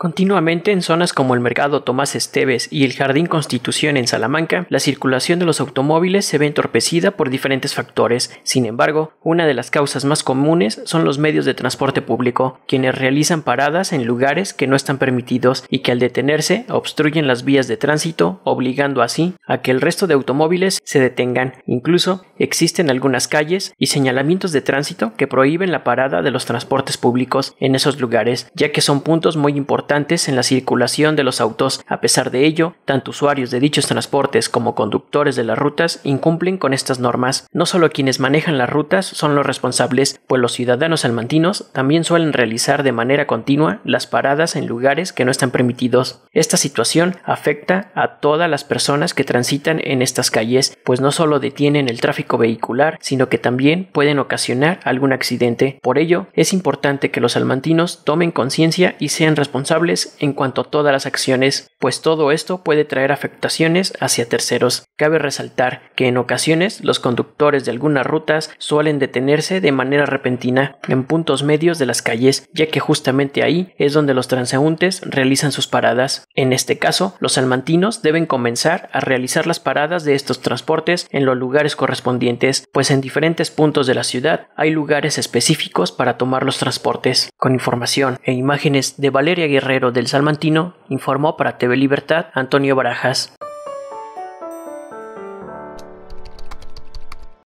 Continuamente en zonas como el Mercado Tomás Esteves y el Jardín Constitución en Salamanca, la circulación de los automóviles se ve entorpecida por diferentes factores. Sin embargo, una de las causas más comunes son los medios de transporte público, quienes realizan paradas en lugares que no están permitidos y que al detenerse obstruyen las vías de tránsito, obligando así a que el resto de automóviles se detengan. Incluso existen algunas calles y señalamientos de tránsito que prohíben la parada de los transportes públicos en esos lugares, ya que son puntos muy importantes en la circulación de los autos. A pesar de ello, tanto usuarios de dichos transportes como conductores de las rutas incumplen con estas normas. No solo quienes manejan las rutas son los responsables, pues los ciudadanos almantinos también suelen realizar de manera continua las paradas en lugares que no están permitidos. Esta situación afecta a todas las personas que transitan en estas calles, pues no solo detienen el tráfico vehicular, sino que también pueden ocasionar algún accidente. Por ello, es importante que los almantinos tomen conciencia y sean responsables en cuanto a todas las acciones, pues todo esto puede traer afectaciones hacia terceros. Cabe resaltar que en ocasiones los conductores de algunas rutas suelen detenerse de manera repentina en puntos medios de las calles, ya que justamente ahí es donde los transeúntes realizan sus paradas. En este caso, los salmantinos deben comenzar a realizar las paradas de estos transportes en los lugares correspondientes, pues en diferentes puntos de la ciudad hay lugares específicos para tomar los transportes. Con información e imágenes de Valeria Guerrero, del Salmantino, informó para TV Libertad Antonio Barajas.